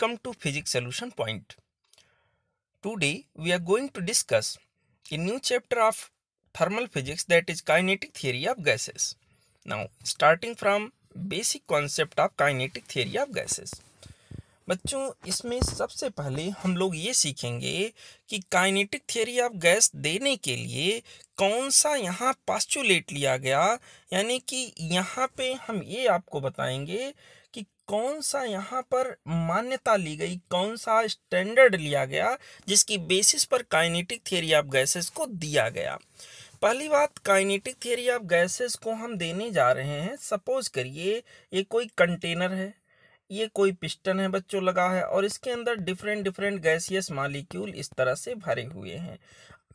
welcome to physics solution point today we are going to discuss a new chapter of thermal physics that is kinetic theory of gases now starting from basic concept of kinetic theory of gases बच्चों इसमें सबसे पहले हम लोग ये सीखेंगे कि kinetic theory of gas देने के लिए कौन सा यहाँ पास्चुलेट लिया गया यानी कि यहाँ पे हम ये आपको बताएंगे कौन सा यहाँ पर मान्यता ली गई कौन सा स्टैंडर्ड लिया गया जिसकी बेसिस पर काइनेटिक थियरी ऑफ गैसेस को दिया गया पहली बात काइनेटिक थियरी ऑफ गैसेस को हम देने जा रहे हैं सपोज करिए ये कोई कंटेनर है ये कोई पिस्टन है बच्चों लगा है और इसके अंदर डिफरेंट डिफरेंट गैसियस मालिक्यूल इस तरह से भरे हुए हैं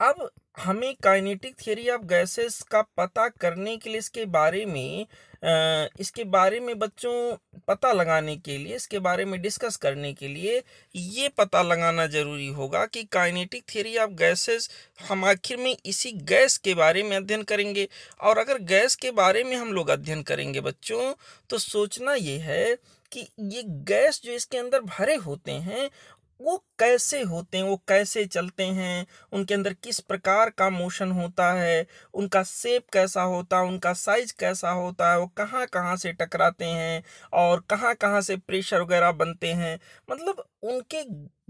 अब हमें काइनेटिक थियरी ऑफ गैसेस का पता करने के लिए इसके बारे में इसके बारे में बच्चों पता लगाने के लिए इसके बारे में डिस्कस करने के लिए ये पता लगाना ज़रूरी होगा कि काइनेटिक थ्योरी ऑफ गैसेस हम आखिर में इसी गैस के बारे में अध्ययन करेंगे और अगर गैस के बारे में हम लोग अध्ययन करेंगे बच्चों तो सोचना ये है कि ये गैस जो इसके अंदर भरे होते हैं वो कैसे होते हैं वो कैसे चलते हैं उनके अंदर किस प्रकार का मोशन होता है उनका सेप कैसा होता है उनका साइज कैसा होता है वो कहाँ कहाँ से टकराते हैं और कहाँ कहाँ से प्रेशर वगैरह बनते हैं मतलब उनके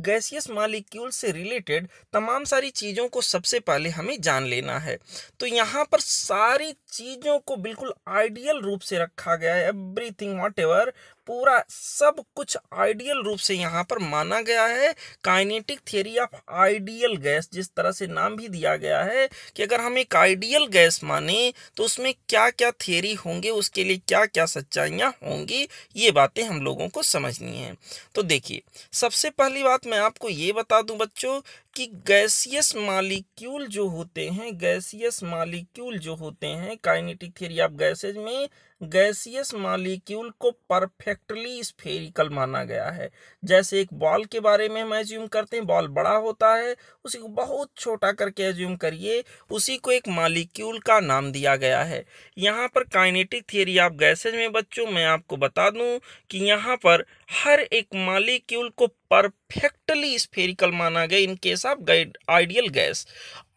गैसियस मालिक्यूल से रिलेटेड तमाम सारी चीज़ों को सबसे पहले हमें जान लेना है तो यहाँ पर सारी चीज़ों को बिल्कुल आइडियल रूप से रखा गया है एवरीथिंग वॉट एवर पूरा सब कुछ आइडियल रूप से यहाँ पर माना गया है kinetic theory of ideal gas जिस तरह से नाम भी दिया गया है कि अगर हम एक आइडियल गैस माने तो उसमें क्या क्या थियोरी होंगे उसके लिए क्या क्या सच्चाइयाँ होंगी ये बातें हम लोगों को समझनी है तो देखिए सबसे पहली बात मैं आपको ये बता दूं बच्चों कि गैसियस मालिक्यूल जो होते हैं गैसियस मालिक्यूल जो होते हैं काइनेटिक थियरी ऑफ गैसेज में गैसियस मालिक्यूल को परफेक्टली स्फेरिकल माना गया है जैसे एक बॉल के बारे में हम एज्यूम करते हैं बॉल बड़ा होता है उसी को बहुत छोटा करके एज्यूम करिए उसी को एक मालिक्यूल का नाम दिया गया है यहाँ पर काइनेटिक थियरी ऑफ गैसेज में बच्चों मैं आपको बता दूँ कि यहाँ पर हर एक मालिक्यूल को परफेक्टली स्फेरिकल माना गया in case of ideal gas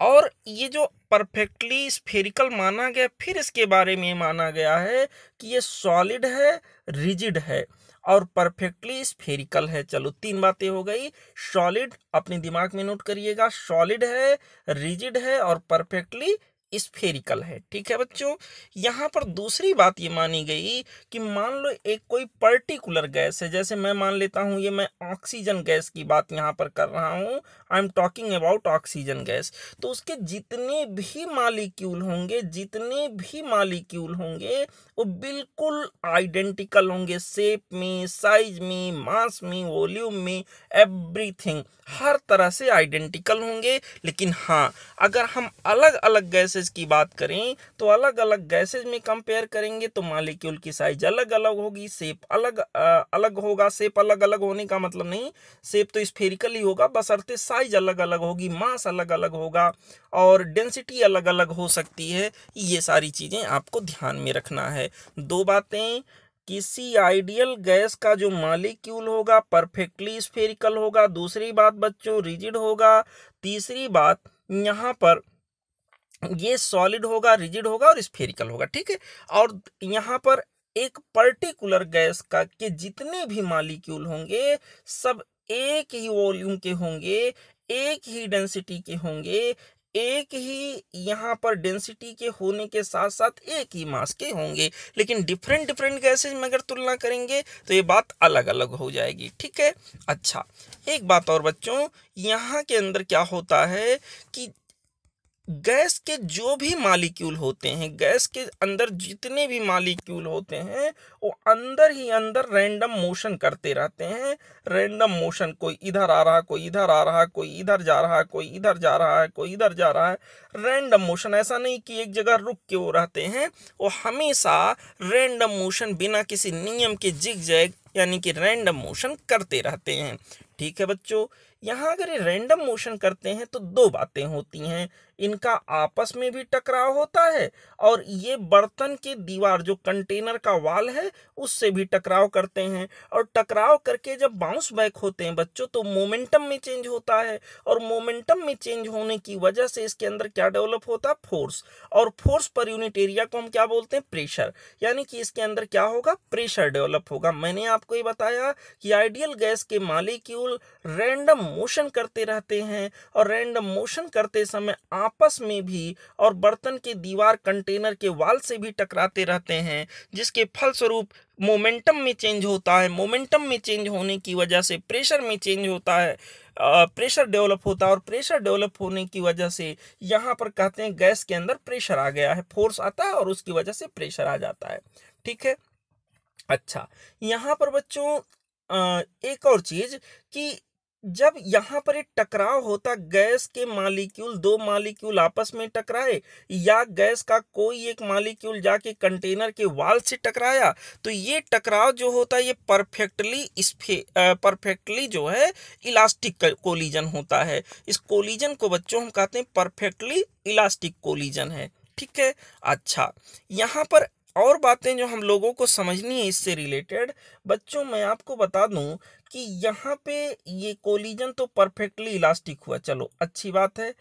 और ये जो परफेक्टली स्फेरिकल माना गया फिर इसके बारे में माना गया है कि ये सॉलिड है रिजिड है और परफेक्टली स्फेरिकल है चलो तीन बातें हो गई सॉलिड अपने दिमाग में नोट करिएगा सॉलिड है रिजिड है और परफेक्टली स्फेरिकल है ठीक है बच्चों यहाँ पर दूसरी बात ये मानी गई कि मान लो एक कोई पर्टिकुलर गैस है जैसे मैं मान लेता हूँ ये मैं ऑक्सीजन गैस की बात यहाँ पर कर रहा हूँ I am talking about oxygen gas तो उसके जितने भी मालिक्यूल होंगे जितने भी मालिक्यूल होंगे वो बिल्कुल आइडेंटिकल होंगे सेप में साइज में मास में वॉल्यूम में एवरीथिंग हर तरह से आइडेंटिकल होंगे लेकिन हाँ अगर हम अलग अलग गैस गैसेस की बात करें तो अलग अलग गैसेज में कंपेयर करेंगे तो मालिक्यूल की साइज अलग अलग होगी सेप अलग आ, अलग होगा सेप अलग अलग होने का मतलब नहीं सेप तो स्फेरिकल ही होगा अर्थ साइज अलग अलग होगी मास अलग अलग होगा और डेंसिटी अलग अलग हो सकती है ये सारी चीज़ें आपको ध्यान में रखना है दो बातें किसी आइडियल गैस का जो मालिक्यूल होगा परफेक्टली स्फेरिकल होगा दूसरी बात बच्चों रिजिड होगा तीसरी बात यहाँ पर ये सॉलिड होगा रिजिड होगा और स्फेरिकल होगा ठीक है और यहाँ पर एक पर्टिकुलर गैस का के जितने भी मालिक्यूल होंगे सब एक ही वॉल्यूम के होंगे एक ही डेंसिटी के होंगे एक ही यहाँ पर डेंसिटी के होने के साथ साथ एक ही मास के होंगे लेकिन डिफरेंट डिफरेंट गैसेज में अगर तुलना करेंगे तो ये बात अलग अलग हो जाएगी ठीक है अच्छा एक बात और बच्चों यहाँ के अंदर क्या होता है कि गैस के जो भी मालिक्यूल होते हैं गैस के अंदर जितने भी मालिक्यूल होते हैं वो अंदर ही अंदर रैंडम मोशन करते रहते हैं रैंडम मोशन कोई इधर आ रहा कोई इधर आ रहा कोई इधर जा रहा है कोई इधर जा रहा है कोई इधर जा रहा है रैंडम मोशन ऐसा नहीं कि एक जगह रुक के वो रहते हैं वो हमेशा रैंडम मोशन बिना किसी नियम के जिग जैग यानी कि रैंडम मोशन करते रहते हैं ठीक है बच्चों यहाँ अगर ये रैंडम मोशन करते हैं तो दो बातें होती हैं इनका आपस में भी टकराव होता है और ये बर्तन के दीवार जो कंटेनर का वाल है उससे भी टकराव करते हैं और टकराव करके जब बाउंस बैक होते हैं बच्चों तो मोमेंटम में चेंज होता है और मोमेंटम में चेंज होने की वजह से इसके अंदर क्या डेवलप होता है फोर्स और फोर्स पर यूनिट एरिया को हम क्या बोलते हैं प्रेशर यानी कि इसके अंदर क्या होगा प्रेशर डेवलप होगा मैंने आपको ये बताया कि आइडियल गैस के मालिक्यूल रैंडम मोशन करते रहते हैं और रैंडम मोशन करते समय आपस में भी और बर्तन के दीवार कंटेनर के वाल से भी टकराते रहते हैं जिसके फलस्वरूप मोमेंटम में चेंज होता है मोमेंटम में चेंज होने की वजह से प्रेशर में चेंज होता है प्रेशर डेवलप होता है और प्रेशर डेवलप होने की वजह से यहाँ पर कहते हैं गैस के अंदर प्रेशर आ गया है फोर्स आता है और उसकी वजह से प्रेशर आ जाता है ठीक है अच्छा यहाँ पर बच्चों एक और चीज़ कि जब यहाँ पर एक टकराव होता गैस के मालिक्यूल दो मालिक्यूल आपस में टकराए या गैस का कोई एक मालिक्यूल जाके कंटेनर के वाल से टकराया तो ये टकराव जो होता है ये परफेक्टली स्फे परफेक्टली जो है इलास्टिक कोलिजन होता है इस कोलिजन को बच्चों हम कहते हैं परफेक्टली इलास्टिक कोलिजन है ठीक है अच्छा यहाँ पर और बातें जो हम लोगों को समझनी है इससे रिलेटेड बच्चों मैं आपको बता दूं कि यहाँ पे ये कोलिजन तो परफेक्टली इलास्टिक हुआ चलो अच्छी बात है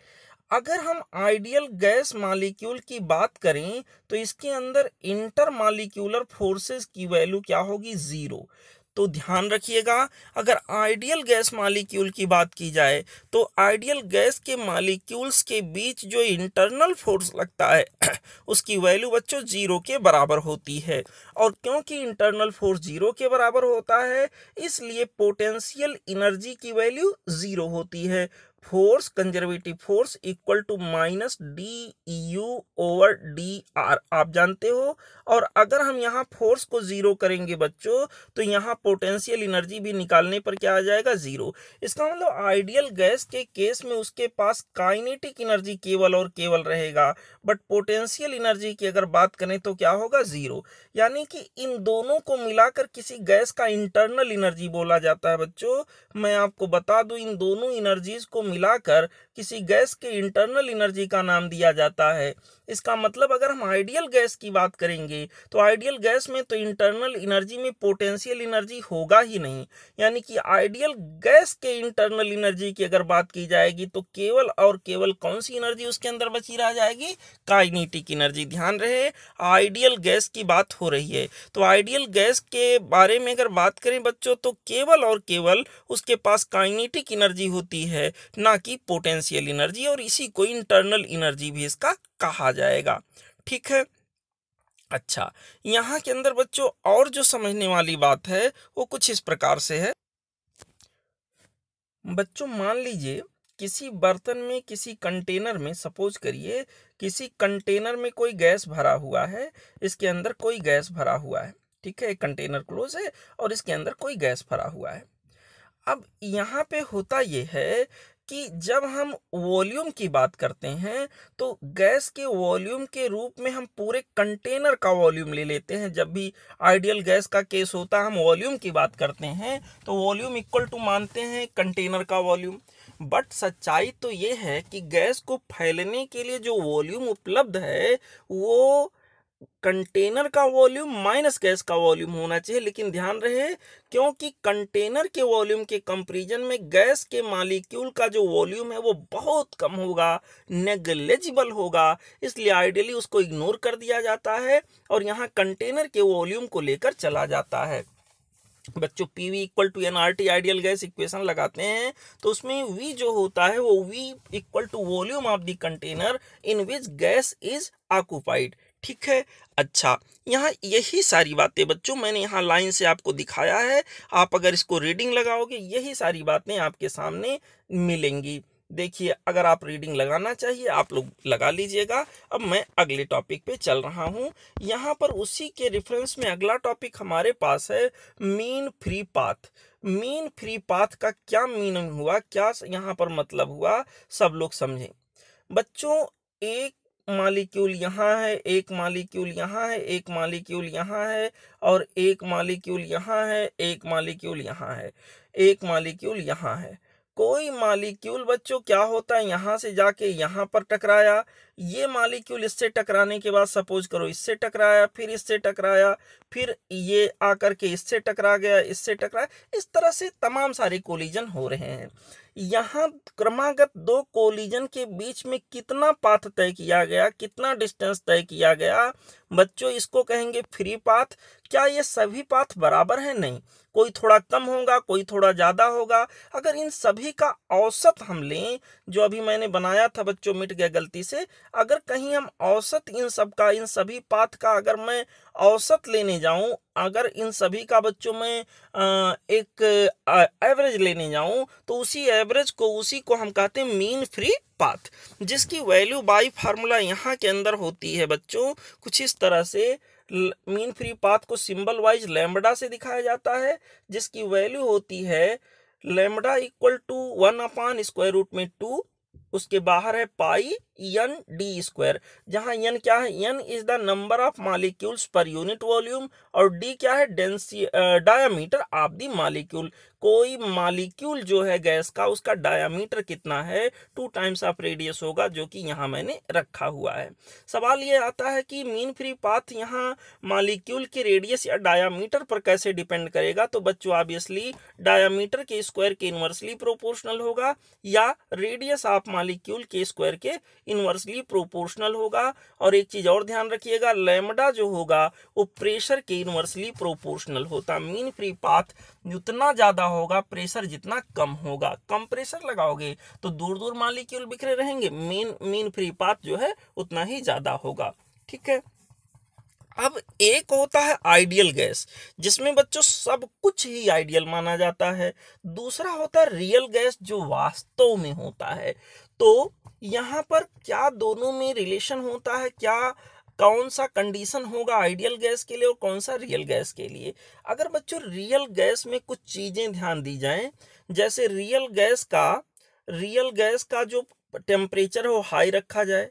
अगर हम आइडियल गैस मालिक्यूल की बात करें तो इसके अंदर इंटर मालिक्यूलर फोर्सेस की वैल्यू क्या होगी ज़ीरो तो ध्यान रखिएगा अगर आइडियल गैस मालिक्यूल की बात की जाए तो आइडियल गैस के मालिक्यूल्स के बीच जो इंटरनल फोर्स लगता है उसकी वैल्यू बच्चों जीरो के बराबर होती है और क्योंकि इंटरनल फोर्स जीरो के बराबर होता है इसलिए पोटेंशियल इनर्जी की वैल्यू जीरो होती है force conservative force equal to minus d U over d r आप जानते हो और अगर हम यहाँ फोर्स को ज़ीरो करेंगे बच्चों तो यहाँ पोटेंशियल एनर्जी भी निकालने पर क्या आ जाएगा ज़ीरो इसका मतलब आइडियल गैस के केस में उसके पास काइनेटिक एनर्जी केवल और केवल रहेगा बट पोटेंशियल एनर्जी की अगर बात करें तो क्या होगा ज़ीरो यानी कि इन दोनों को मिलाकर किसी गैस का इंटरनल एनर्जी बोला जाता है बच्चों मैं आपको बता दू इन दोनों एनर्जीज को मिलाकर किसी गैस के इंटरनल एनर्जी का नाम दिया जाता है इसका मतलब अगर हम आइडियल गैस की बात करेंगे तो आइडियल गैस में तो इंटरनल एनर्जी में पोटेंशियल एनर्जी होगा ही नहीं यानी कि आइडियल गैस के इंटरनल एनर्जी की अगर बात की जाएगी तो केवल और केवल कौन सी एनर्जी उसके अंदर बची रह जाएगी काइनेटिक एनर्जी ध्यान रहे आइडियल गैस की बात हो रही है तो आइडियल गैस के बारे में अगर बात करें बच्चों तो केवल और केवल उसके पास काइनेटिक एनर्जी होती है ना कि पोटेंशियल एनर्जी और इसी को इंटरनल एनर्जी भी इसका कहा जाएगा ठीक है अच्छा यहाँ के अंदर बच्चों और जो समझने वाली बात है वो कुछ इस प्रकार से है बच्चों मान लीजिए किसी बर्तन में किसी कंटेनर में सपोज करिए किसी कंटेनर में कोई गैस भरा हुआ है इसके अंदर कोई गैस भरा हुआ है ठीक है एक कंटेनर क्लोज है और इसके अंदर कोई गैस भरा हुआ है अब यहाँ पे होता ये है कि जब हम वॉल्यूम की बात करते हैं तो गैस के वॉल्यूम के रूप में हम पूरे कंटेनर का वॉल्यूम ले लेते हैं जब भी आइडियल गैस का केस होता है हम वॉल्यूम की बात करते हैं तो वॉल्यूम इक्वल टू मानते हैं कंटेनर का वॉल्यूम बट सच्चाई तो ये है कि गैस को फैलने के लिए जो वॉल्यूम उपलब्ध है वो कंटेनर का वॉल्यूम माइनस गैस का वॉल्यूम होना चाहिए लेकिन ध्यान रहे क्योंकि कंटेनर के वॉल्यूम के कंपेरिजन में गैस के मालिक्यूल का जो वॉल्यूम है वो बहुत कम होगा नेगलेजिबल होगा इसलिए आइडियली उसको इग्नोर कर दिया जाता है और यहाँ कंटेनर के वॉल्यूम को लेकर चला जाता है बच्चों P V equal to n R T ideal gas equation लगाते हैं तो उसमें वी जो होता है वो V equal to volume of the container in which gas is occupied ठीक है अच्छा यहाँ यही सारी बातें बच्चों मैंने यहाँ लाइन से आपको दिखाया है आप अगर इसको रीडिंग लगाओगे यही सारी बातें आपके सामने मिलेंगी देखिए अगर आप रीडिंग लगाना चाहिए आप लोग लगा लीजिएगा अब मैं अगले टॉपिक पे चल रहा हूँ यहाँ पर उसी के रेफरेंस में अगला टॉपिक हमारे पास है mean free path mean free path का क्या मीनिंग हुआ क्या यहाँ पर मतलब हुआ सब लोग समझें बच्चों एक मालिक्यूल यहाँ है एक मालिक्यूल यहाँ है एक मालिक्यूल यहाँ है और एक मालिक्यूल यहाँ है एक मालिक्यूल यहाँ है एक मालिक्यूल यहाँ है कोई मालिक्यूल बच्चों क्या होता है यहाँ से जाके यहाँ पर टकराया ये मालिक्यूल इससे टकराने के बाद सपोज करो इससे टकराया फिर इससे टकराया फिर ये आकर के इससे टकरा गया इससे टकराया इस तरह से तमाम सारे कोलिजन हो रहे हैं यहाँ क्रमागत दो कोलिजन के बीच में कितना पाथ तय किया गया कितना डिस्टेंस तय किया गया बच्चों इसको कहेंगे फ्री पाथ क्या ये सभी पाथ बराबर है नहीं कोई थोड़ा कम होगा कोई थोड़ा ज़्यादा होगा अगर इन सभी का औसत हम लें जो अभी मैंने बनाया था बच्चों मिट गया गलती से अगर कहीं हम औसत इन सब का इन सभी पाथ का अगर मैं औसत लेने जाऊं अगर इन सभी का बच्चों में एक एवरेज लेने जाऊं तो उसी एवरेज को उसी को हम कहते हैं मीन फ्री पाथ जिसकी वैल्यू बाई फार्मूला यहाँ के अंदर होती है बच्चों कुछ इस तरह से मीन फ्री पाथ को सिंबल वाइज लेमडा से दिखाया जाता है जिसकी वैल्यू होती है lambda equal to one upon square root में टू उसके बाहर है पाई एन डी स्क्वायर जहां एन क्या है n is the number of molecules per unit volume और डी क्या है density diameter of the molecule कोई मालिक्यूल जो है गैस का उसका डायामीटर कितना है टू टाइम्स ऑफ रेडियस होगा जो कि यहां मैंने रखा हुआ है सवाल यह आता है कि मीन फ्री पाथ यहां मालिक्यूल के रेडियस या डायामीटर पर कैसे डिपेंड करेगा तो बच्चों ऑब्वियसली डायामीटर के स्क्वायर के इन्वर्सली प्रोपोर्शनल होगा या रेडियस ऑफ मालिक्यूल के स्क्वायर के इन्वर्सली प्रोपोर्शनल होगा और एक चीज़ और ध्यान रखिएगा लेमडा जो होगा वो प्रेशर के इनवर्सली प्रोपोर्शनल होता मीन फ्री पाथ जितना ज़्यादा होगा प्रेशर जितना कम होगा कम प्रेशर लगाओगे तो दूर दूर मालिक्यूल बिखरे रहेंगे मीन मीन फ्री पाथ जो है उतना ही ज़्यादा होगा ठीक है अब एक होता है आइडियल गैस जिसमें बच्चों सब कुछ ही आइडियल माना जाता है दूसरा होता है रियल गैस जो वास्तव में होता है तो यहाँ पर क्या दोनों में रिलेशन होता है क्या कौन सा कंडीशन होगा आइडियल गैस के लिए और कौन सा रियल गैस के लिए अगर बच्चों रियल गैस में कुछ चीज़ें ध्यान दी जाएं जैसे रियल गैस का रियल गैस का जो टेम्परेचर हो हाई रखा जाए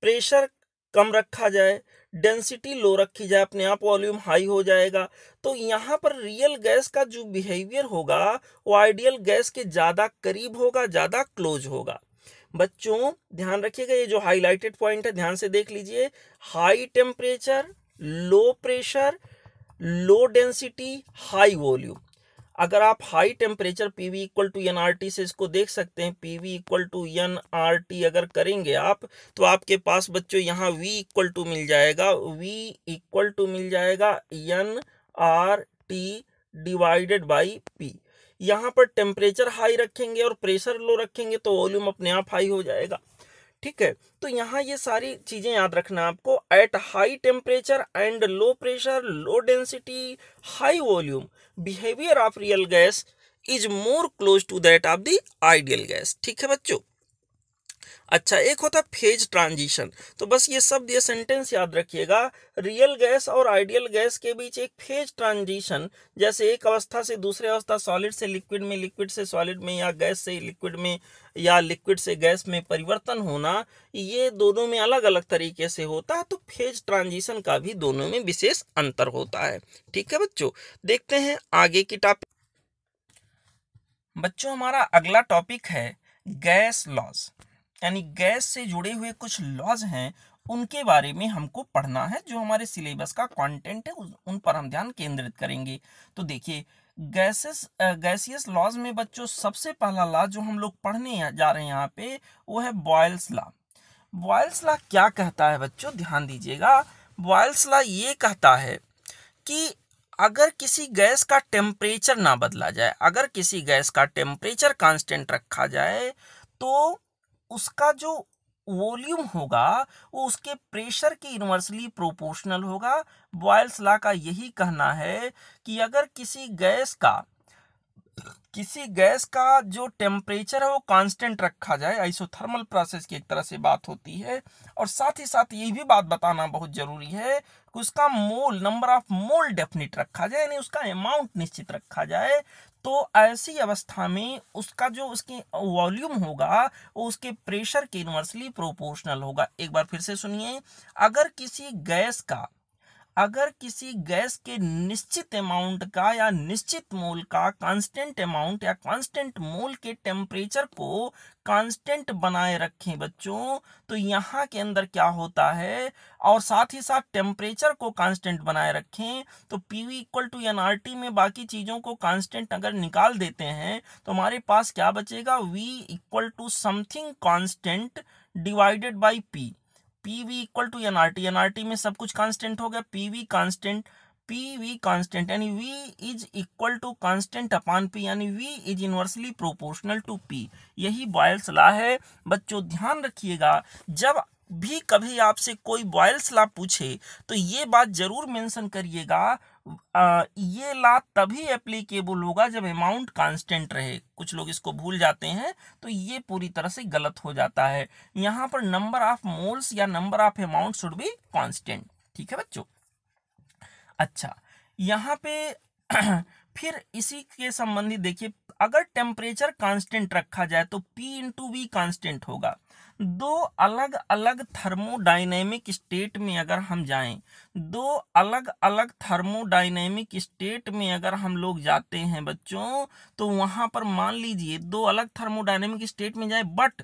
प्रेशर कम रखा जाए डेंसिटी लो रखी जाए अपने आप वॉल्यूम हाई हो जाएगा तो यहाँ पर रियल गैस का जो बिहेवियर होगा वो आइडियल गैस के ज़्यादा करीब होगा ज़्यादा क्लोज होगा बच्चों ध्यान रखिएगा ये जो हाईलाइटेड पॉइंट है ध्यान से देख लीजिए high temperature low pressure low density high volume अगर आप high temperature P V equal to n R T से इसको देख सकते हैं P V equal to n R T अगर करेंगे आप तो आपके पास बच्चों यहाँ वी इक्वल टू मिल जाएगा वी इक्वल टू मिल जाएगा n R T divided by P यहाँ पर टेम्परेचर हाई रखेंगे और प्रेशर लो रखेंगे तो वॉल्यूम अपने आप हाई हो जाएगा ठीक है तो यहाँ ये सारी चीज़ें याद रखना आपको at high temperature and low pressure low density high volume behaviour of real gas is more close to that of the ideal gas ठीक है बच्चों अच्छा एक होता है फेज ट्रांजिशन तो बस ये शब्द ये सेंटेंस याद रखिएगा रियल गैस और आइडियल गैस के बीच एक फेज ट्रांजिशन जैसे एक अवस्था से दूसरे अवस्था सॉलिड से लिक्विड में लिक्विड से सॉलिड में या गैस से लिक्विड में या लिक्विड से गैस में परिवर्तन होना ये दोनों में अलग अलग तरीके से होता है तो फेज ट्रांजिशन का भी दोनों में विशेष अंतर होता है ठीक है बच्चों देखते हैं आगे की टॉपिक बच्चों हमारा अगला टॉपिक है गैस लॉस यानी गैस से जुड़े हुए कुछ लॉज हैं उनके बारे में हमको पढ़ना है जो हमारे सिलेबस का कंटेंट है उन पर हम ध्यान केंद्रित करेंगे तो देखिए गैसेस गैसियस लॉज में बच्चों सबसे पहला लॉ जो हम लोग पढ़ने जा रहे हैं यहाँ पे वो है बॉयल्स लॉ बॉयल्स लॉ क्या कहता है बच्चों ध्यान दीजिएगा बॉयल्स लॉ ये कहता है कि अगर किसी गैस का टेम्परेचर ना बदला जाए अगर किसी गैस का टेम्परेचर कांस्टेंट रखा जाए तो उसका जो वॉल्यूम होगा वो उसके प्रेशर के इनवर्सली प्रोपोर्शनल होगा बॉयल्स ला का यही कहना है कि अगर किसी गैस का किसी गैस का जो टेम्परेचर है वो कांस्टेंट रखा जाए आइसोथर्मल प्रोसेस की एक तरह से बात होती है और साथ ही साथ ये भी बात बताना बहुत ज़रूरी है कि उसका mole number of mole definite रखा जाए यानी उसका अमाउंट निश्चित रखा जाए तो ऐसी अवस्था में उसका जो उसकी वॉल्यूम होगा वो उसके प्रेशर के इन्वर्सली प्रोपोर्शनल होगा एक बार फिर से सुनिए अगर किसी गैस का अगर किसी गैस के निश्चित अमाउंट का या निश्चित मोल का कांस्टेंट अमाउंट या कांस्टेंट मोल के टेम्परेचर को कांस्टेंट बनाए रखें बच्चों तो यहाँ के अंदर क्या होता है और साथ ही साथ टेम्परेचर को कांस्टेंट बनाए रखें तो P V equal to n R T में बाकी चीज़ों को कांस्टेंट अगर निकाल देते हैं तो हमारे पास क्या बचेगा V equal to something constant divided by P P V equal to n R T n R T में सब कुछ कांस्टेंट हो गया P V constant P V constant यानी V is equal to constant upon P यानी V is inversely proportional to P यही Boyle's law है बच्चों ध्यान रखिएगा जब भी कभी आपसे कोई बॉयल्स लॉ पूछे तो ये बात जरूर मेंशन करिएगा ये ला तभी एप्लीकेबल होगा जब अमाउंट कांस्टेंट रहे कुछ लोग इसको भूल जाते हैं तो ये पूरी तरह से गलत हो जाता है यहाँ पर नंबर ऑफ मोल्स या number of amount should be constant ठीक है बच्चों अच्छा यहाँ पे फिर इसी के संबंधित देखिए अगर टेम्परेचर कांस्टेंट रखा जाए तो पी इंटू वी कांस्टेंट होगा दो अलग अलग थर्मोडाइनेमिक स्टेट में अगर हम जाएं दो अलग अलग थर्मोडाइनेमिक स्टेट में अगर हम लोग जाते हैं बच्चों तो वहां पर मान लीजिए दो अलग थर्मोडाइनेमिक स्टेट में जाए बट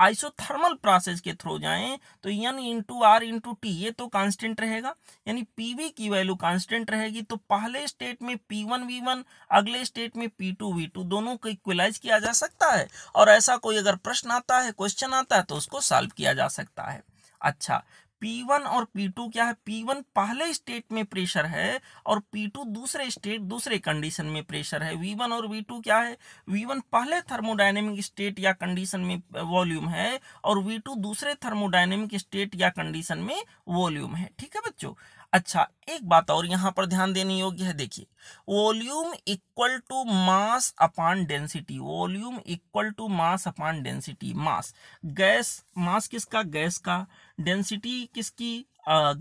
आइसोथर्मल प्रोसेस के थ्रू जाएं तो n into R into T ये तो कांस्टेंट रहेगा यानी पीवी की वैल्यू कांस्टेंट रहेगी तो पहले स्टेट में पी वन वी वन अगले स्टेट में पी टू वी टू दोनों को इक्वलाइज किया जा सकता है और ऐसा कोई अगर प्रश्न आता है क्वेश्चन आता है तो उसको सॉल्व किया जा सकता है अच्छा P1 और P2 क्या है P1 पहले स्टेट में प्रेशर है और P2 दूसरे स्टेट दूसरे कंडीशन में प्रेशर है V1 और V2 क्या है V1 पहले थर्मोडाइनेमिक स्टेट या कंडीशन में वॉल्यूम है और V2 दूसरे थर्मोडाइनेमिक स्टेट या कंडीशन में वॉल्यूम है ठीक है बच्चों अच्छा एक बात और यहाँ पर ध्यान देने योग्य है देखिए volume equal to mass upon density volume equal to mass upon density mass gas mass किसका गैस का डेंसिटी किसकी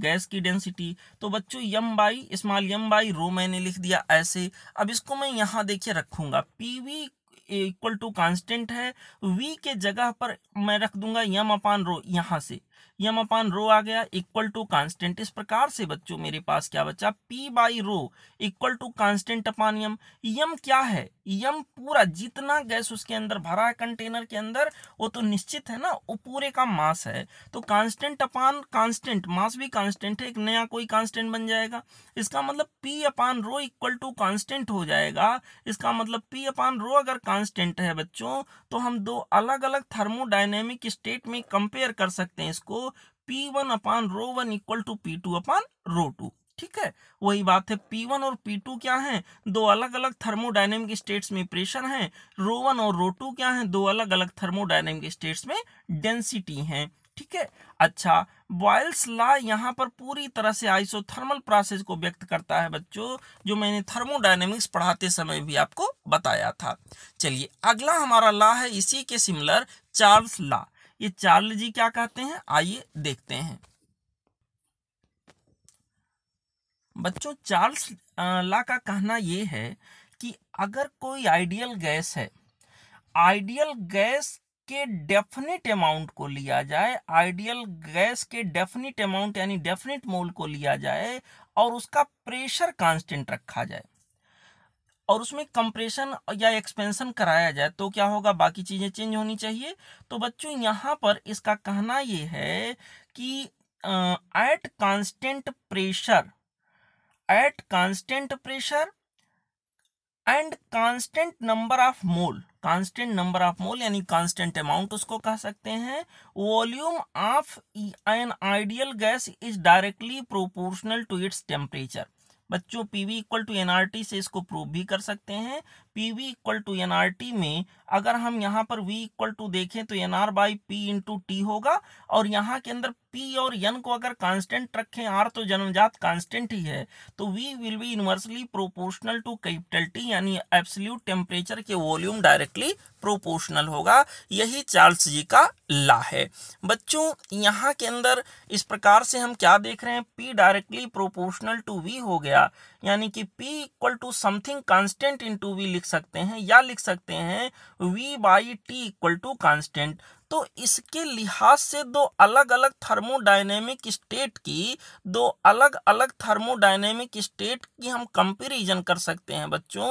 गैस की डेंसिटी तो बच्चों m by small m by rho मैंने लिख दिया ऐसे अब इसको मैं यहाँ देखिए रखूंगा P V equal to constant है वी के जगह पर मैं रख दूंगा यम अपान रो यहाँ से यम अपान रो आ गया इक्वल टू कांस्टेंट इस प्रकार से बच्चों मेरे पास क्या बचा P by rho equal to constant upon m m क्या है यम पूरा जितना गैस उसके अंदर भरा है कंटेनर के अंदर वो तो निश्चित है ना वो पूरे का मास है तो कांस्टेंट अपान कांस्टेंट मास भी कांस्टेंट है एक नया कोई कांस्टेंट बन जाएगा इसका मतलब P upon rho equal to constant हो जाएगा इसका मतलब पी अपान रो अगर कांस्टेंट है बच्चों तो हम दो अलग अलग थर्मोडाइनेमिक स्टेट में कंपेयर कर सकते हैं इसको P1 one upon rho one equal to P two upon rho two ठीक है वही बात है P1 और P2 क्या है दो अलग अलग थर्मोडाइनेमिक स्टेट्स में प्रेशर है रो वन और रो टू क्या है दो अलग अलग थर्मोडाइनेमिक स्टेट्स में डेंसिटी है ठीक है अच्छा बॉयल्स ला यहाँ पर पूरी तरह से आइसोथर्मल प्रोसेस को व्यक्त करता है बच्चों जो मैंने थर्मोडाइनेमिक्स पढ़ाते समय भी आपको बताया था चलिए अगला हमारा ला है इसी के सिमिलर चार्ल्स ला ये चार्ल जी क्या कहते हैं आइए देखते हैं बच्चों चार्ल्स ला का कहना यह है कि अगर कोई आइडियल गैस है आइडियल गैस के डेफिनेट अमाउंट को लिया जाए आइडियल गैस के डेफिनेट अमाउंट यानी डेफिनेट मोल को लिया जाए और उसका प्रेशर कांस्टेंट रखा जाए और उसमें कंप्रेशन या एक्सपेंशन कराया जाए तो क्या होगा बाकी चीज़ें चेंज होनी चाहिए तो बच्चों यहां पर इसका कहना यह है कि at constant pressure at constant pressure and constant number of mole constant number of mole यानी कांस्टेंट अमाउंट उसको कह सकते हैं volume of an ideal gas is directly proportional to its temperature बच्चों P V equal to n से इसको prove भी कर सकते हैं P V equal to n R T में अगर हम यहाँ पर वी इक्वल टू देखें तो n R by P into T होगा और यहाँ के अंदर पी और एन को अगर कांस्टेंट रखें आर तो जन्मजात कांस्टेंट ही है तो V will be inversely proportional to capital T यानी एब्सल्यूट टेम्परेचर के वॉल्यूम डायरेक्टली प्रोपोर्शनल होगा यही चार्ल्स जी का ला है बच्चों यहाँ के अंदर इस प्रकार से हम क्या देख रहे हैं P directly proportional to V हो गया यानी कि P equal to something constant to V लिख सकते हैं या लिख सकते हैं V by T equal to constant तो इसके लिहाज से दो अलग अलग थर्मोडाइनेमिक स्टेट की दो अलग अलग थर्मोडाइनेमिक स्टेट की हम कंपेरिजन कर सकते हैं बच्चों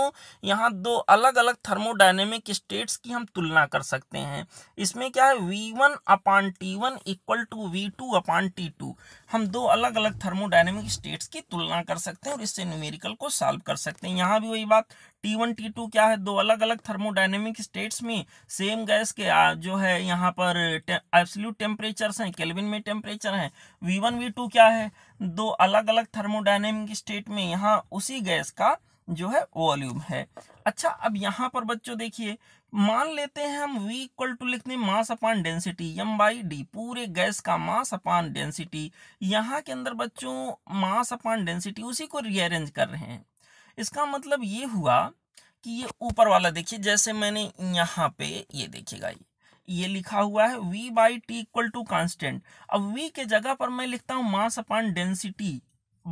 यहाँ दो अलग अलग थर्मोडाइनेमिक स्टेट्स की हम तुलना कर सकते हैं इसमें क्या है V one upon T one equal to V two upon T two हम दो अलग अलग थर्मोडाइनमिक स्टेट्स की तुलना कर सकते हैं और इससे न्यूमेरिकल को सॉल्व कर सकते हैं यहाँ भी वही बात टी वन टी टू क्या है दो अलग अलग थर्मोडाइनमिक स्टेट्स में सेम गैस के जो है यहाँ पर एब्सोल्यूट टेम्परेचर्स हैं केल्विन में टेम्परेचर है वी वन वी टू क्या है दो अलग अलग थर्मोडाइनमिक स्टेट में यहाँ उसी गैस का जो है वॉल्यूम है अच्छा अब यहाँ पर बच्चों देखिए मान लेते हैं हम v इक्वल टू लिखते हैं mass upon density m by d पूरे गैस का मास अपान डेंसिटी यहाँ के अंदर बच्चों मास अपान डेंसिटी उसी को रीअरेंज कर रहे हैं इसका मतलब ये हुआ कि ये ऊपर वाला देखिए जैसे मैंने यहाँ पे ये देखिएगा ये ये लिखा हुआ है V by T equal to constant अब वी के जगह पर मैं लिखता हूँ mass upon density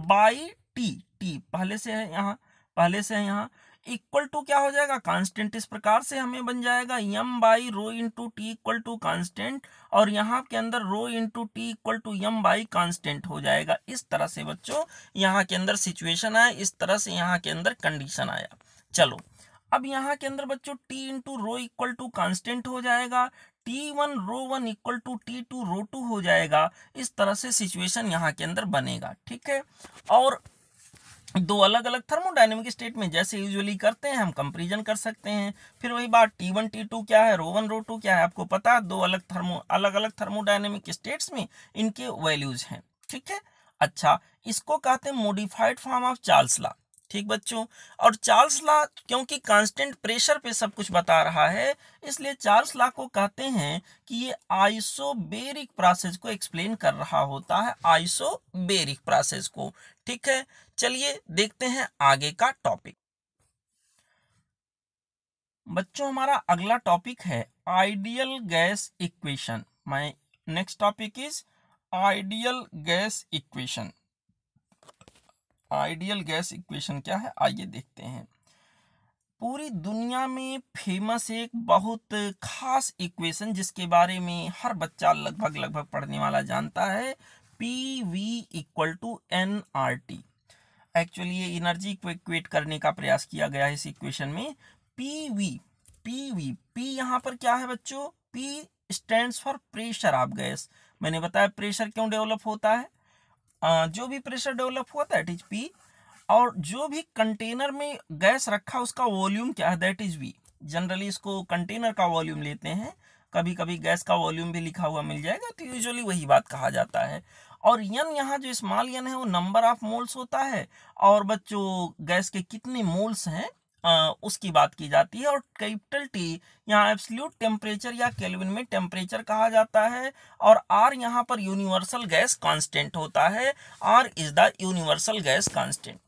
by T T पहले से है यहाँ पहले से है यहाँ इक्वल टू क्या हो जाएगा कांस्टेंट इस प्रकार से हमें बन जाएगा m by rho into T equal to constant और यहाँ के अंदर rho into T equal to m by constant हो जाएगा इस तरह से बच्चों यहाँ के अंदर सिचुएशन आया इस तरह से यहाँ के अंदर कंडीशन आया चलो अब यहाँ के अंदर बच्चों T into rho equal to constant हो जाएगा T one rho one equal to T two rho two हो जाएगा इस तरह से सिचुएशन यहाँ के अंदर बनेगा ठीक है और दो अलग अलग थर्मोडाइनमिक स्टेट में जैसे यूजुअली करते हैं हम कंपेरिजन कर सकते हैं फिर वही बात टी वन टी टू क्या है रो वन रो टू क्या है आपको पता है दो अलग थर्मो अलग अलग थर्मोडाइनमिक स्टेट्स में इनके वैल्यूज हैं ठीक है अच्छा इसको कहते हैं modified form of Charles law ठीक बच्चों और चार्ल्स लॉ क्योंकि कांस्टेंट प्रेशर पे सब कुछ बता रहा है इसलिए चार्ल्स लॉ को कहते हैं कि ये आइसोबेरिक प्रोसेस को एक्सप्लेन कर रहा होता है आइसोबेरिक प्रोसेस को ठीक है चलिए देखते हैं आगे का टॉपिक बच्चों हमारा अगला टॉपिक है ideal gas equation my next topic is ideal gas equation ideal gas equation क्या है आइए देखते हैं पूरी दुनिया में फेमस एक बहुत खास इक्वेशन जिसके बारे में हर बच्चा लगभग लगभग पढ़ने वाला जानता है P V equal to n R T actually ये एनर्जी को इक्वेट करने का प्रयास किया गया है इस इक्वेशन में P V P V P यहाँ पर क्या है बच्चों P stand for pressure of gas मैंने बताया प्रेशर क्यों डेवलप होता है आ, जो भी प्रेशर डेवलप हुआ दैट इज पी और जो भी कंटेनर में गैस रखा उसका वॉल्यूम क्या है दैट इज वी जनरली इसको कंटेनर का वॉल्यूम लेते हैं कभी कभी गैस का वॉल्यूम भी लिखा हुआ मिल जाएगा तो यूजुअली वही बात कहा जाता है और यन यहाँ जो स्मॉल यन है वो नंबर ऑफ मोल्स होता है और बच्चों गैस के कितने मोल्स हैं उसकी बात की जाती है और कैपिटल टी यहाँ एब्सल्यूट टेम्परेचर या केल्विन में टेम्परेचर कहा जाता है और आर यहाँ पर यूनिवर्सल गैस कांस्टेंट होता है R is the universal gas constant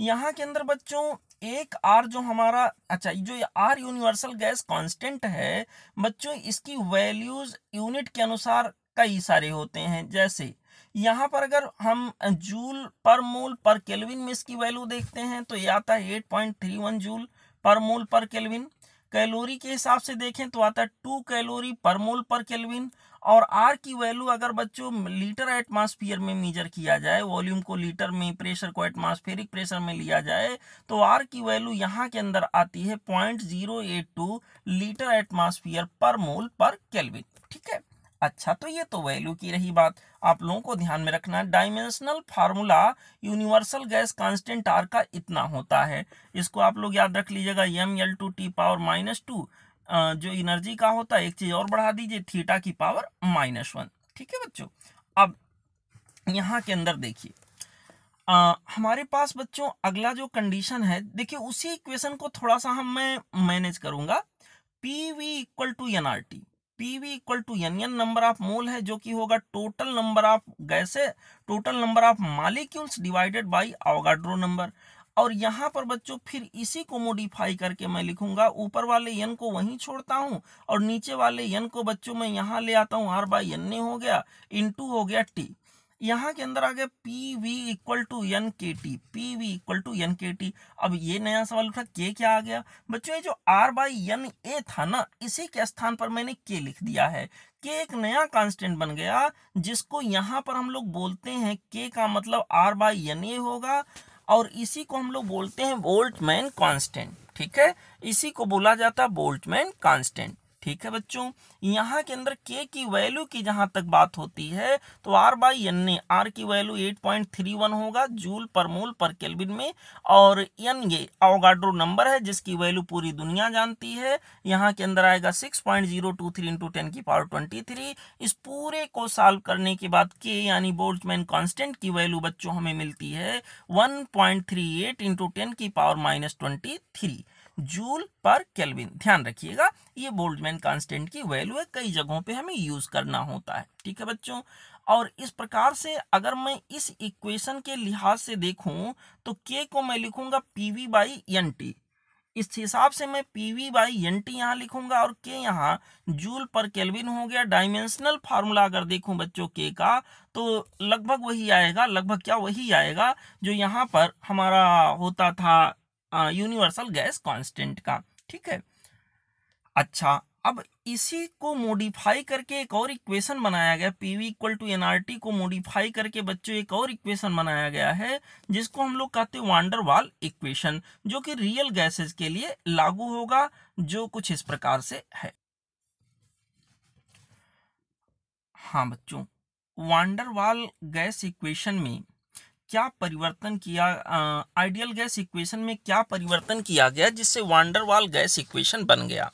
यहाँ के अंदर बच्चों एक आर जो हमारा अच्छा जो आर यूनिवर्सल गैस कांस्टेंट है बच्चों इसकी वैल्यूज यूनिट के अनुसार कई सारे होते हैं जैसे यहाँ पर अगर हम जूल पर मूल पर केल्विन में इसकी वैल्यू देखते हैं तो ये आता है eight point three one joule per mole पर केल्विन कैलोरी के हिसाब से देखें तो आता है टू कैलोरी पर मूल पर केल्विन और आर की वैल्यू अगर बच्चों लीटर एटमॉस्फेयर में मेजर किया जाए वॉल्यूम को लीटर में प्रेशर को एटमॉस्फेरिक प्रेशर में लिया जाए तो आर की वैल्यू यहाँ के अंदर आती है point zero eight two litre atmosphere per mole पर केल्विन अच्छा तो ये तो वैल्यू की रही बात आप लोगों को ध्यान में रखना है dimensional formula universal gas constant R का इतना होता है इसको आप लोग याद रख लीजिएगा M L two T power minus two जो एनर्जी का होता है एक चीज़ और बढ़ा दीजिए थीटा की पावर माइनस वन ठीक है बच्चों अब यहाँ के अंदर देखिए हमारे पास बच्चों अगला जो कंडीशन है देखिए उसी इक्वेशन को थोड़ा सा हम मैं मैनेज करूंगा P V equal to n R T PV equal to n n number of mole है जो कि होगा total number of gases total number of molecules divided by Avogadro number और यहाँ पर बच्चों फिर इसी को मोडिफाई करके मैं लिखूंगा ऊपर वाले एन को वहीं छोड़ता हूँ और नीचे वाले एन को बच्चों मैं यहाँ ले आता हूँ आर बाई एन ए हो गया इंटू हो गया टी यहाँ के अंदर आ गया P V equal to n k T P V equal to n k T अब ये नया सवाल उठा के क्या आ गया बच्चों ये जो आर बाई एन ए था ना इसी के स्थान पर मैंने के लिख दिया है के एक नया कांस्टेंट बन गया जिसको यहाँ पर हम लोग बोलते हैं के का मतलब आर बाई एन ए होगा और इसी को हम लोग बोलते हैं वोल्टमैन कांस्टेंट ठीक है इसी को बोला जाता है वोल्टमैन कांस्टेंट ठीक है बच्चों यहाँ के अंदर के की वैल्यू की जहां तक बात होती है तो R by N A R की वैल्यू 8.31 होगा जूल पर मोल पर केल्विन में और एन ये अवगाड्रो नंबर है जिसकी वैल्यू पूरी दुनिया जानती है यहाँ के अंदर आएगा 6.023 point zero two three into ten की पावर ट्वेंटी इस पूरे को सॉल्व करने के बाद के यानी बोल्टमैन कॉन्स्टेंट की वैल्यू बच्चों हमें मिलती है one point three eight into ten की power minus twenty three joule per Kelvin ध्यान रखिएगा ये बोल्डमैन कांस्टेंट की वैल्यू है कई जगहों पे हमें यूज करना होता है ठीक है बच्चों और इस प्रकार से अगर मैं इस इक्वेशन के लिहाज से देखूं तो के को मैं लिखूंगा P V by n T इस हिसाब से मैं P V by n T यहाँ लिखूंगा और के यहाँ जूल पर केल्विन हो गया डायमेंशनल फार्मूला अगर देखूं बच्चों के का तो लगभग वही आएगा लगभग क्या वही आएगा जो यहाँ पर हमारा होता था यूनिवर्सल गैस कांस्टेंट का ठीक है अच्छा अब इसी को मॉडिफाई करके एक और इक्वेशन बनाया गया P V equal to n R T को मॉडिफाई करके बच्चों एक और इक्वेशन बनाया गया है जिसको हम लोग कहते हैं वांडरवाल इक्वेशन जो कि रियल गैसेस के लिए लागू होगा जो कुछ इस प्रकार से है हाँ बच्चों वांडरवाल गैस इक्वेशन में क्या परिवर्तन किया आइडियल गैस इक्वेशन में क्या परिवर्तन किया गया जिससे वांडरवाल गैस इक्वेशन बन गया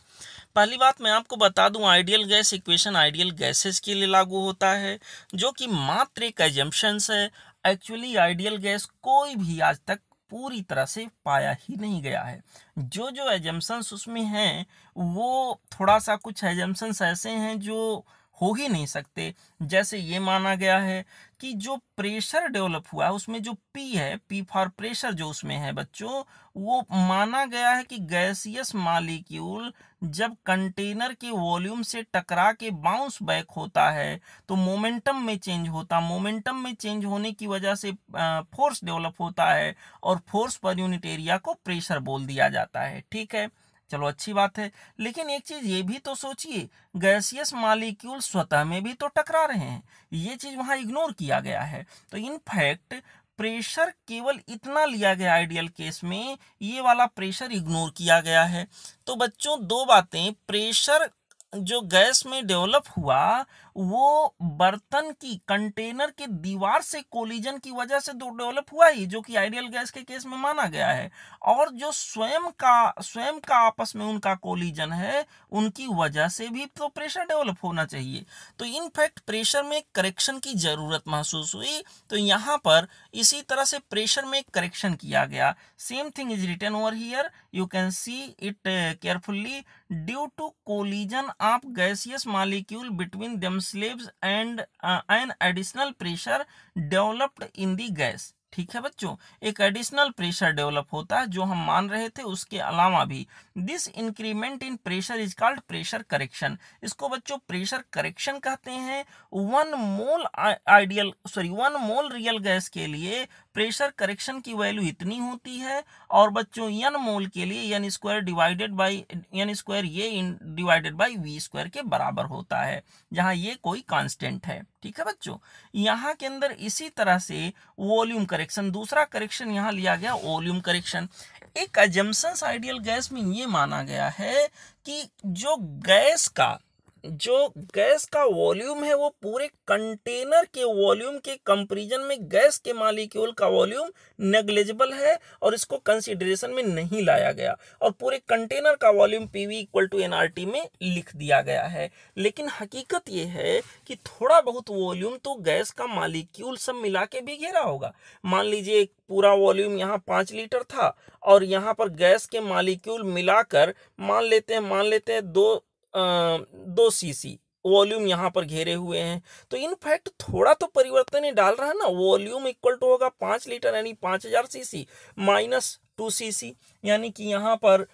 पहली बात मैं आपको बता दूं ideal gas equation ideal gases के लिए लागू होता है जो कि मात्र एक एजम्पन्स है एक्चुअली आइडियल गैस कोई भी आज तक पूरी तरह से पाया ही नहीं गया है जो जो एजम्पन्स उसमें हैं वो थोड़ा सा कुछ एजम्पन्स ऐसे हैं जो हो ही नहीं सकते जैसे ये माना गया है कि जो प्रेशर डेवलप हुआ है उसमें जो पी है पी फॉर प्रेशर जो उसमें है बच्चों वो माना गया है कि गैसियस मालिक्यूल जब कंटेनर के वॉल्यूम से टकरा के बाउंस बैक होता है तो मोमेंटम में चेंज होता मोमेंटम में चेंज होने की वजह से फोर्स डेवलप होता है और फोर्स पर यूनिट एरिया को प्रेशर बोल दिया जाता है ठीक है चलो अच्छी बात है लेकिन एक चीज़ ये भी तो सोचिए गैसियस मालिक्यूल स्वतः में भी तो टकरा रहे हैं ये चीज़ वहां इग्नोर किया गया है तो इनफैक्ट प्रेशर केवल इतना लिया गया आइडियल केस में ये वाला प्रेशर इग्नोर किया गया है तो बच्चों दो बातें प्रेशर जो गैस में डेवलप हुआ वो बर्तन की कंटेनर के दीवार से कोलिजन की वजह से डेवलप हुआ ही जो कि आइडियल गैस के केस में माना गया है और जो स्वयं का स्वयं का आपस में उनका कोलिजन है उनकी वजह से भी तो प्रेशर डेवलप होना चाहिए तो इनफैक्ट प्रेशर में करेक्शन की ज़रूरत महसूस हुई तो यहाँ पर इसी तरह से प्रेशर में करेक्शन किया गया same thing is written over here you can see it carefully due to collision of gaseous molecule between themselves and uh, an additional pressure developed in the gas. ठीक है बच्चों एक एडिशनल प्रेशर डेवलप होता है जो हम मान रहे थे उसके अलावा भी this increment in pressure is called pressure correction इसको बच्चों प्रेशर करेक्शन कहते हैं one mole ideal sorry one mole real gas के लिए प्रेशर करेक्शन की वैल्यू इतनी होती है और बच्चों यन मोल के लिए n square divided by n square ये डिवाइडेड बाई वी स्क्वायर के बराबर होता है जहाँ ये कोई कांस्टेंट है ठीक है बच्चों यहाँ के अंदर इसी तरह से वॉल्यूम करेक्शन दूसरा करेक्शन यहां लिया गया वॉल्यूम करेक्शन एक एजम्पन्स आइडियल गैस में ये माना गया है कि जो गैस का जो गैस का वॉल्यूम है वो पूरे कंटेनर के वॉल्यूम के कंपेरिजन में गैस के मालिक्यूल का वॉल्यूम नेग्लेजिबल है और इसको कंसिडरेशन में नहीं लाया गया और पूरे कंटेनर का volume P V equal to n में लिख दिया गया है लेकिन हकीकत ये है कि थोड़ा बहुत वॉल्यूम तो गैस का मालिक्यूल सब मिला के भी घेरा होगा मान लीजिए पूरा वॉल्यूम यहाँ पाँच लीटर था और यहाँ पर गैस के मालिक्यूल मिलाकर मान लेते हैं मान लेते हैं दो दो सीसी वॉल्यूम यहाँ पर घेरे हुए हैं तो इनफैक्ट थोड़ा तो परिवर्तन ही डाल रहा है ना वॉल्यूम इक्वल टू होगा पाँच लीटर यानी पाँच हजार सी माइनस टू सी यानी कि यहाँ पर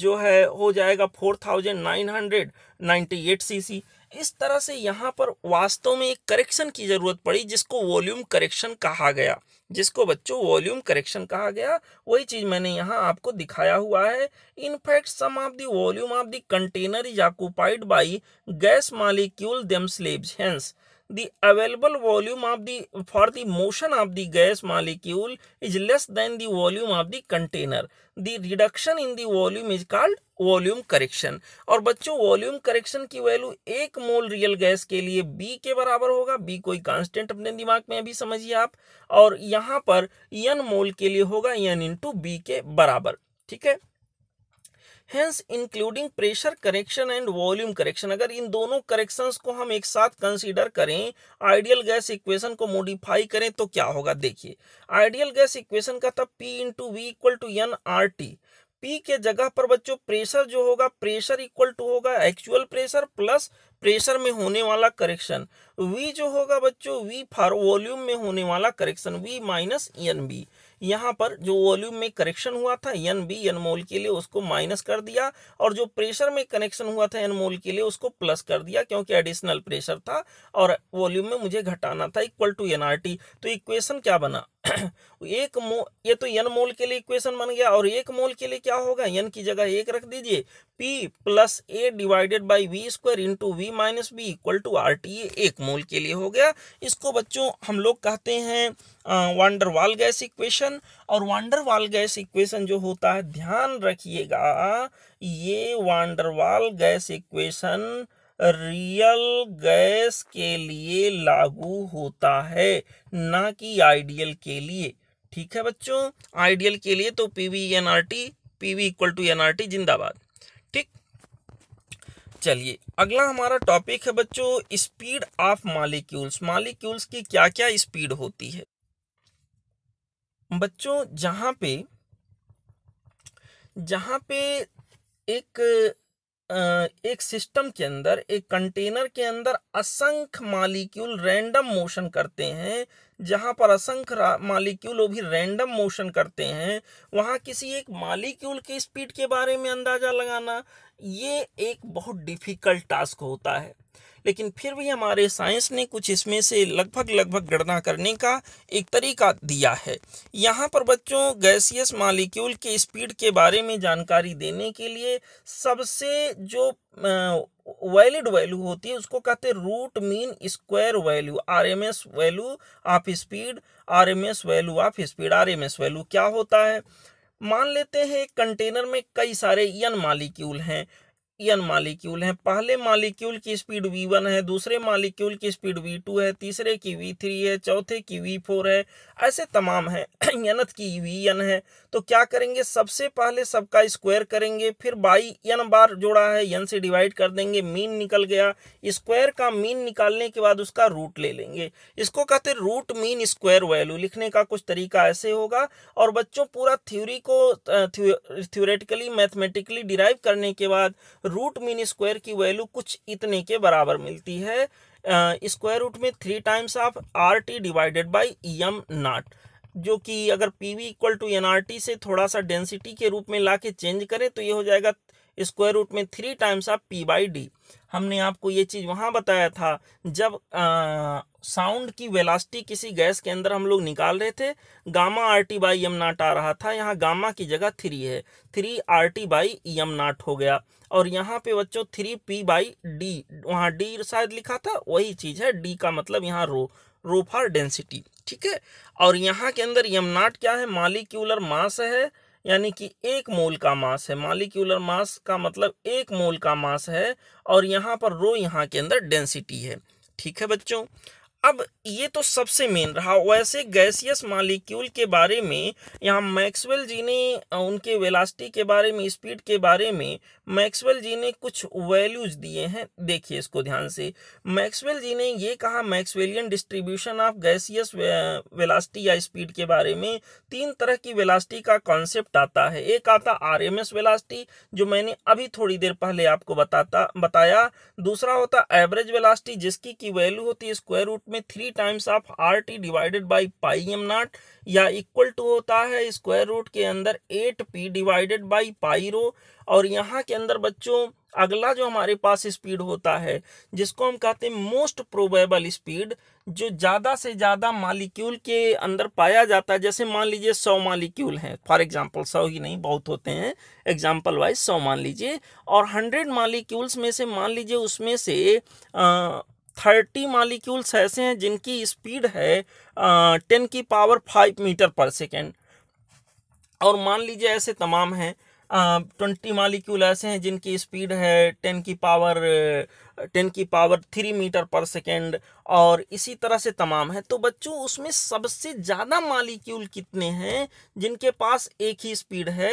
जो है हो जाएगा four thousand nine hundred ninety eight C इस तरह से यहाँ पर वास्तव में एक करेक्शन की ज़रूरत पड़ी जिसको वॉल्यूम करेक्शन कहा गया जिसको बच्चों वॉल्यूम करेक्शन कहा गया वही चीज़ मैंने यहाँ आपको दिखाया हुआ है in fact some of the volume of the container is occupied by gas molecule themselves hence the available volume of the for the motion of the gas molecule is less than the volume of the container the reduction in the volume is called volume correction और बच्चों volume correction की value एक मोल real gas के लिए B के बराबर होगा B कोई कांस्टेंट अपने दिमाग में अभी समझिए आप और यहाँ पर यन मोल के लिए होगा यन इंटू बी के बराबर ठीक है hence including pressure correction and volume correction अगर इन दोनों करेक्शंस को हम एक साथ कंसीडर करें आइडियल गैस इक्वेशन को मॉडिफाई करें तो क्या होगा देखिए आइडियल गैस इक्वेशन का था P into V equal to n R T P के जगह पर बच्चों प्रेशर जो होगा प्रेशर इक्वल टू होगा एक्चुअल प्रेशर प्लस प्रेशर में होने वाला करेक्शन वी जो होगा बच्चों वी फॉर वॉल्यूम में होने वाला correction V minus n B यहाँ पर जो वॉल्यूम में करेक्शन हुआ था एन बी एन मोल के लिए उसको माइनस कर दिया और जो प्रेशर में कनेक्शन हुआ था एन मोल के लिए उसको प्लस कर दिया क्योंकि एडिशनल प्रेशर था और वॉल्यूम में मुझे घटाना था इक्वल टू एन तो इक्वेशन क्या बना एक मोल ये तो यन मोल के लिए इक्वेशन बन गया और एक मोल के लिए क्या होगा यन की जगह एक रख दीजिए P plus A divided by V square into V minus B equal to R T ए एक मोल के लिए हो गया इसको बच्चों हम लोग कहते हैं वाल गैस इक्वेशन और वाल गैस इक्वेशन जो होता है ध्यान रखिएगा ये van der Waals gas equation real gas के लिए लागू होता है ना कि आइडियल के लिए ठीक है बच्चों आइडियल के लिए तो P V n R T P V equal to n R T जिंदाबाद ठीक चलिए अगला हमारा टॉपिक है बच्चों स्पीड ऑफ मालिक्यूल्स मालिक्यूल्स की क्या क्या स्पीड होती है बच्चों जहां पे जहां पे एक एक सिस्टम के अंदर एक कंटेनर के अंदर असंख्य मालिक्यूल रैंडम मोशन करते हैं जहाँ पर असंख्य मालिक्यूल वो भी रैंडम मोशन करते हैं वहाँ किसी एक मालिक्यूल की स्पीड के बारे में अंदाज़ा लगाना ये एक बहुत डिफ़िकल्ट टास्क होता है लेकिन फिर भी हमारे साइंस ने कुछ इसमें से लगभग लगभग गणना करने का एक तरीका दिया है यहाँ पर बच्चों गैसियस मालिक्यूल के स्पीड के बारे में जानकारी देने के लिए सबसे जो वैलिड वैल्यू होती है उसको कहते हैं root mean square value RMS value of speed RMS value of speed RMS value क्या होता है मान लेते हैं कंटेनर में कई सारे यन मालिक्यूल हैं एन मालिक्यूल हैं पहले मालिक्यूल की स्पीड वी वन है दूसरे मालिक्यूल की स्पीड वी टू है तीसरे की वी थ्री है चौथे की वी फोर है ऐसे तमाम हैं एनथ की वी एन है तो क्या करेंगे सबसे पहले सबका स्क्वायर करेंगे फिर बाई एन बार जोड़ा है एन से डिवाइड कर देंगे मीन निकल गया स्क्वायर का मीन निकालने के बाद उसका रूट ले लेंगे इसको कहते हैं रूट मीन स्क्वायर वैल्यू लिखने का कुछ तरीका ऐसे होगा और बच्चों पूरा थ्योरी को थ्योरेटिकली मैथमेटिकली डिराइव करने के बाद रूट मीन स्क्वायर की वैल्यू कुछ इतने के बराबर मिलती है स्क्वायर रूट में three times of R T divided by ई एम नाट जो कि अगर P V equal to n R T से थोड़ा सा डेंसिटी के रूप में ला के चेंज करें तो ये हो जाएगा स्क्वायर रूट में three times of P by D हमने आपको ये चीज़ वहाँ बताया था जब साउंड की वेलासिटी किसी गैस के अंदर हम लोग निकाल रहे थे gamma R T by M naught आ रहा था यहाँ गामा की जगह थ्री है three R T by M naught हो गया और यहाँ पे बच्चों थ्री पी बाई डी वहाँ डी शायद लिखा था वही चीज़ है डी का मतलब यहाँ रो रो फॉर डेंसिटी ठीक है और यहाँ के अंदर यमनाट क्या है मालिक्यूलर मास है यानी कि एक मोल का मास है मालिक्यूलर मास का मतलब एक मोल का मास है और यहाँ पर रो यहाँ के अंदर डेंसिटी है ठीक है बच्चों अब ये तो सबसे मेन रहा वैसे गैसियस मालिक्यूल के बारे में यहाँ मैक्सवेल जी ने उनके वेलास्टी के बारे में स्पीड के बारे में मैक्सवेल जी ने कुछ वैल्यूज दिए हैं देखिए इसको ध्यान से मैक्सवेल जी ने ये कहा Maxwellian distribution of gaseous velocity या स्पीड के बारे में तीन तरह की वेलास्टी का कॉन्सेप्ट आता है एक आता आर एम एस जो मैंने अभी थोड़ी देर पहले आपको बताता बताया दूसरा होता एवरेज वेलास्टी जिसकी की वैल्यू होती है स्क्वायर रूट में में three times of R T divided by pi M naught या इक्वल टू होता है स्क्वायर रूट के अंदर eight P divided by pi rho और यहाँ के अंदर बच्चों अगला जो हमारे पास स्पीड होता है जिसको हम कहते हैं मोस्ट प्रोबेबल स्पीड जो ज़्यादा से ज़्यादा मालिक्यूल के अंदर पाया जाता है जैसे मान लीजिए सौ मालिक्यूल हैं फॉर एग्जांपल सौ ही नहीं बहुत होते हैं एग्जांपल वाइज सौ मान लीजिए और हंड्रेड मालिक्यूल्स में से मान लीजिए उसमें से आ, थर्टी मालिक्यूल्स ऐसे हैं जिनकी स्पीड है टेन की power five metre per second और मान लीजिए ऐसे तमाम हैं ट्वेंटी मालिक्यूल ऐसे हैं जिनकी स्पीड है टेन की पावर टेन की power three metre per second और इसी तरह से तमाम है तो बच्चों उसमें सबसे ज़्यादा मालिक्यूल कितने हैं जिनके पास एक ही स्पीड है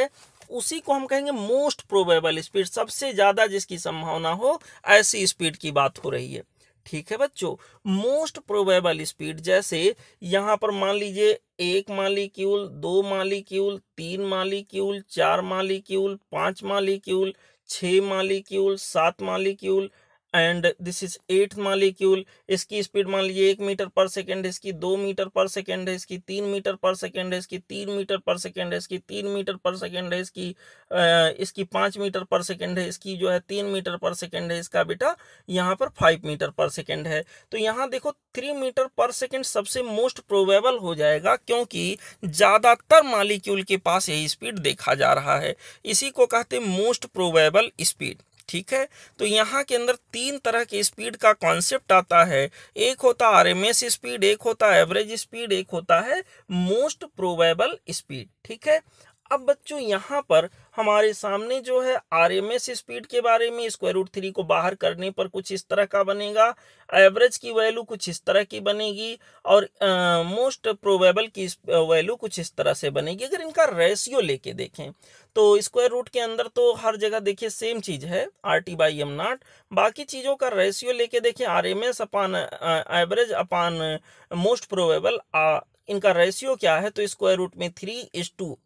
उसी को हम कहेंगे मोस्ट प्रोबेबल स्पीड सबसे ज़्यादा जिसकी संभावना हो ऐसी स्पीड की बात हो रही है ठीक है बच्चों मोस्ट प्रोबेबल स्पीड जैसे यहां पर मान लीजिए एक मालिक्यूल दो मालिक्यूल तीन मालिक्यूल चार मालिक्यूल पांच मालिक्यूल छह मालिक्यूल सात molecule and this is eight molecule इसकी स्पीड मान लीजिए एक मीटर पर सेकेंड है इसकी दो मीटर पर सेकेंड है इसकी तीन मीटर पर सेकेंड है इसकी तीन मीटर पर सेकेंड है इसकी तीन मीटर पर सेकेंड है इसकी इसकी पाँच मीटर पर सेकेंड है इसकी जो है तीन मीटर पर सेकेंड है इसका बेटा यहाँ पर फाइव मीटर पर सेकेंड है तो यहाँ देखो थ्री मीटर पर सेकेंड सबसे मोस्ट प्रोबेबल हो जाएगा क्योंकि ज़्यादातर मालिक्यूल के पास यही स्पीड देखा जा रहा है इसी को कहते मोस्ट प्रोबेबल स्पीड ठीक है तो यहाँ के अंदर तीन तरह के स्पीड का कॉन्सेप्ट आता है एक होता आर एम एस स्पीड एक होता एवरेज स्पीड एक होता है मोस्ट प्रोबेबल स्पीड ठीक है अब बच्चों यहाँ पर हमारे सामने जो है आर एम एस स्पीड के बारे में स्क्वायर रूट थ्री को बाहर करने पर कुछ इस तरह का बनेगा एवरेज की वैल्यू कुछ इस तरह की बनेगी और मोस्ट प्रोबेबल की वैल्यू कुछ इस तरह से बनेगी अगर इनका रेशियो लेके देखें तो स्क्वायर रूट के अंदर तो हर जगह देखिए सेम चीज़ है R T by M naught बाकी चीज़ों का रेशियो लेके देखें R M S upon average upon most probable इनका रेशियो क्या है तो स्क्वायर रूट में three is to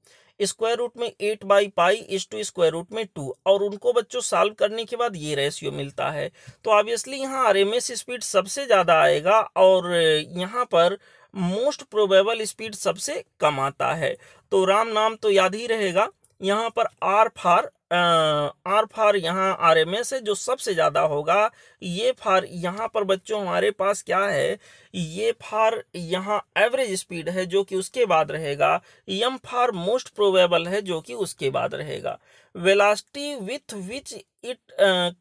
square root में eight by pi is to square root में टू और उनको बच्चों सॉल्व करने के बाद ये रेशियो मिलता है तो ऑब्वियसली यहाँ आर एम एस स्पीड सबसे ज़्यादा आएगा और यहाँ पर मोस्ट प्रोबेबल स्पीड सबसे कम आता है तो राम नाम तो याद ही रहेगा यहाँ पर आर फार आर फार यहाँ आर एम एस है जो सबसे ज़्यादा होगा ये फार यहाँ पर बच्चों हमारे पास क्या है ये फार यहाँ एवरेज स्पीड है जो कि उसके बाद रहेगा यम फार मोस्ट प्रोबेबल है जो कि उसके बाद रहेगा velocity with which it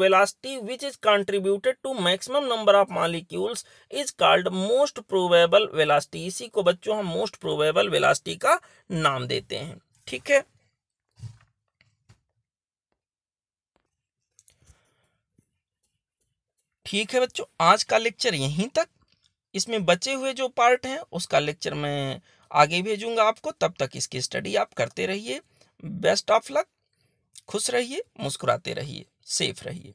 velocity which is contributed to maximum number of molecules is called most probable velocity इसी को बच्चों हम मोस्ट प्रोबेबल वेलास्टी का नाम देते हैं ठीक है ठीक है बच्चों आज का लेक्चर यहीं तक इसमें बचे हुए जो पार्ट हैं उसका लेक्चर मैं आगे भेजूंगा आपको तब तक इसकी स्टडी आप करते रहिए बेस्ट ऑफ लक खुश रहिए मुस्कुराते रहिए सेफ रहिए